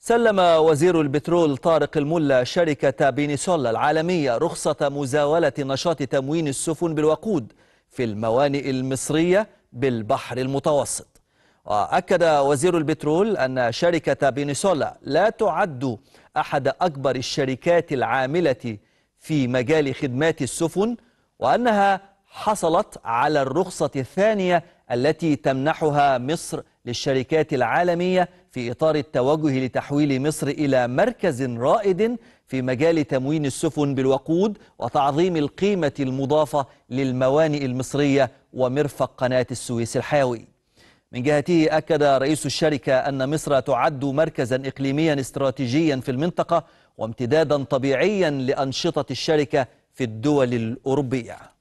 سلم وزير البترول طارق الملا شركة بينيسولا العالمية رخصة مزاولة نشاط تموين السفن بالوقود في الموانئ المصرية بالبحر المتوسط وأكد وزير البترول أن شركة بينيسولا لا تعد أحد أكبر الشركات العاملة في مجال خدمات السفن وأنها حصلت على الرخصة الثانية التي تمنحها مصر للشركات العالمية في إطار التوجه لتحويل مصر إلى مركز رائد في مجال تموين السفن بالوقود وتعظيم القيمة المضافة للموانئ المصرية ومرفق قناة السويس الحيوي من جهته أكد رئيس الشركة أن مصر تعد مركزا إقليميا استراتيجيا في المنطقة وامتدادا طبيعيا لأنشطة الشركة في الدول الأوروبية